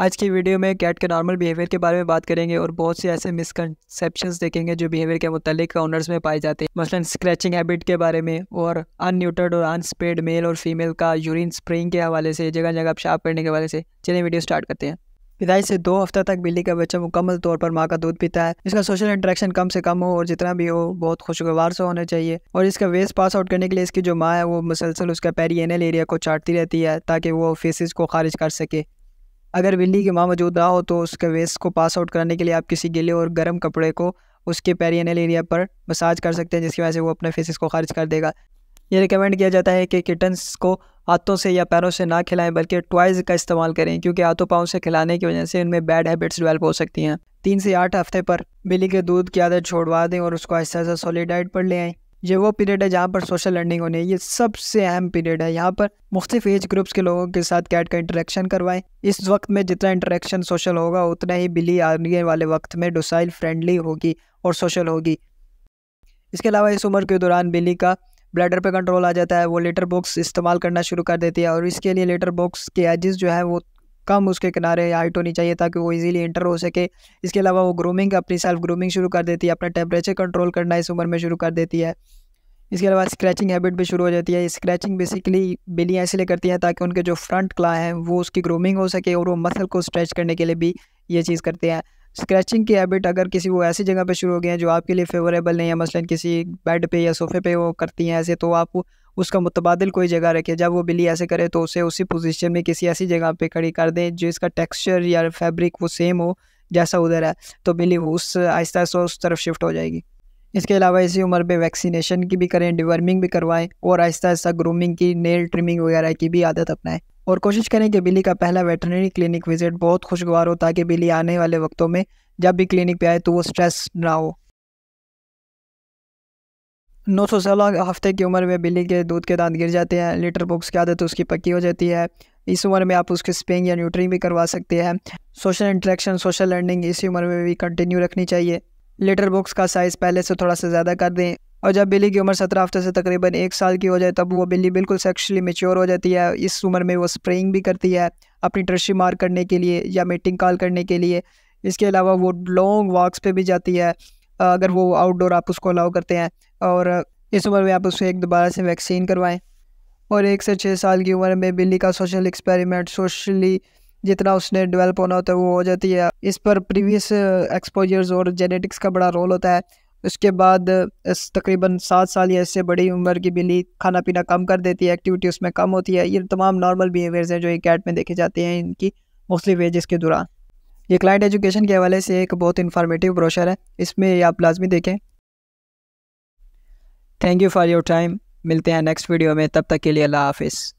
आज की वीडियो में कैट के नॉर्मल बिहेवियर के बारे में बात करेंगे और बहुत से ऐसे मिसकनसेप्शन देखेंगे जो बिहेवियर के मतलब ऑनर्स में पाए जाते हैं मसलन स्क्रैचिंग हैबिट के बारे में और अनन्यूटर्ड और अनस्पेड मेल और फीमेल का यूरिन स्प्रिंग के हवाले से जगह जगह पेशाब करने के हवाले से चलिए वीडियो स्टार्ट करते हैं विदाई से दो हफ्ता तक बिल्ली का बच्चा मुकम्मल तौर पर माँ का दूध पीता है इसका सोशल इंटरेक्शन कम से कम हो और जितना भी हो बहुत खुशगवार से होना चाहिए और इसका वेस्ट पास आउट करने के लिए इसकी जो माँ है वो मुसलसल उसका एनल एरिया को चाटती रहती है ताकि वो फेसिस को खारिज कर सके अगर बिल्ली के माँ मौजूद रहा हो तो उसके वेस्ट को पास आउट कराने के लिए आप किसी गीले और गर्म कपड़े को उसके पेरियनल एरिया पर मसाज कर सकते हैं जिसकी वजह से वो अपने फेसिस को खारिज कर देगा ये रिकमेंड किया जाता है कि किटन्स को हाथों से या पैरों से ना खिलाएं बल्कि टॉयज़ का इस्तेमाल करें क्योंकि हाथों पाँव से खिलाने की वजह से उनमें बैड हैबिट्स डेवलप हो सकती हैं तीन से आठ हफ्ते पर बिल्ली के दूध की आदत छोड़वा दें और उसको ऐसा ऐसा सॉलिड डाइट पर ले आएँ ये वो पीरियड है जहाँ पर सोशल लर्निंग होनी है ये सबसे अहम पीरियड है यहाँ पर मुख्तफ एज ग्रुप्स के लोगों के साथ कैट का इंटरेक्शन करवाएं इस वक्त में जितना इंटरेक्शन सोशल होगा उतना ही बिली आने वाले वक्त में डोसाइल फ्रेंडली होगी और सोशल होगी इसके अलावा इस उम्र के दौरान बिली का ब्लैडर पर कंट्रोल आ जाता है वो लेटर बॉक्स इस्तेमाल करना शुरू कर देती है और इसके लिए लेटर बॉक्स के एजिस जो है वो कम उसके किनारे हाइट होनी चाहिए ताकि वो इजीली इंटर हो सके इसके अलावा वो ग्रूमिंग अपनी सेल्फ ग्रूमिंग शुरू कर देती है अपना टेम्परेचर कंट्रोल करना इस उम्र में शुरू कर देती है इसके अलावा स्क्रैचिंग हैबिट भी शुरू हो जाती है स्क्रैचिंग बेसिकली बिलियाँ इसलिए करती हैं ताकि उनके जो फ्रंट क्ला है वो उसकी ग्रूमिंग हो सके और वो मसल को स्ट्रेच करने के लिए भी ये चीज़ करते हैं स्क्रैचिंग की हैबिट अगर किसी वो ऐसी जगह पे शुरू हो गए हैं जो आपके लिए फेवरेबल नहीं है मसलन किसी बेड पे या सोफे पे वो करती हैं ऐसे तो आप उसका मुतबादल कोई जगह रखें जब वो बिल्ली ऐसे करे तो उसे उसी पोजीशन में किसी ऐसी जगह पे खड़ी कर दें जो इसका टेक्सचर या फैब्रिक वो सेम हो जैसा उधर है तो बिल्ली उस आहिस्ता आहिस्ता उस तरफ शिफ्ट हो जाएगी इसके अलावा इसी उम्र पर वैक्सीनेशन की भी करें डिवर्मिंग भी करवाएं और आहिस्ता आहिस्ता ग्रूमिंग की नेल ट्रिमिंग वगैरह की भी आदत अपनाएं और कोशिश करें कि बिल्ली का पहला वेटरनरी क्लिनिक विज़िट बहुत खुशगवार हो ताकि बिल्ली आने वाले वक्तों में जब भी क्लिनिक पे आए तो वो स्ट्रेस ना हो नौ सौ सोलह हफ्ते की उम्र में बिल्ली के दूध के दांत गिर जाते हैं लीटर बॉक्स की आदत उसकी पक्की हो जाती है इस उम्र में आप उसके स्पेंग या न्यूट्रिंग भी करवा सकते हैं सोशल इंट्रैक्शन सोशल लर्निंग इसी उम्र में भी कंटिन्यू रखनी चाहिए लेटर बॉक्स का साइज़ पहले से थोड़ा सा ज़्यादा कर दें और जब बिल्ली की उम्र सत्रह हफ्ते से तकरीबन एक साल की हो जाए तब वो बिल्ली बिल्कुल सेक्शुअली मेच्योर हो जाती है इस उम्र में वो स्प्रेइंग भी करती है अपनी ट्रशी मार करने के लिए या मीटिंग कॉल करने के लिए इसके अलावा वो लॉन्ग वॉक्स पे भी जाती है अगर वो आउटडोर आप उसको अलाउ करते हैं और इस उम्र में आप उसको एक दोबारा से वैक्सीन करवाएं और एक से छः साल की उम्र में बिल्ली का सोशल एक्सपेरिमेंट सोशली जितना उसने डेवलप होना होता है वो हो जाती है इस पर प्रीवियस एक्सपोजर्स और जेनेटिक्स का बड़ा रोल होता है उसके बाद तकरीबन सात साल या इससे बड़ी उम्र की बिल्ली खाना पीना कम कर देती है एक्टिविटी उसमें कम होती है ये तमाम नॉर्मल बिहेवियर्स हैं जो एक कैट में देखे जाते हैं इनकी मोस्टली वेजेस के दौरान ये क्लाइंट एजुकेशन के हवाले से एक बहुत इन्फॉर्मेटिव ब्रोशर है इसमें आप लाजमी देखें thank you for your time मिलते हैं नेक्स्ट वीडियो में तब तक के लिए अल्लाह हाफिज़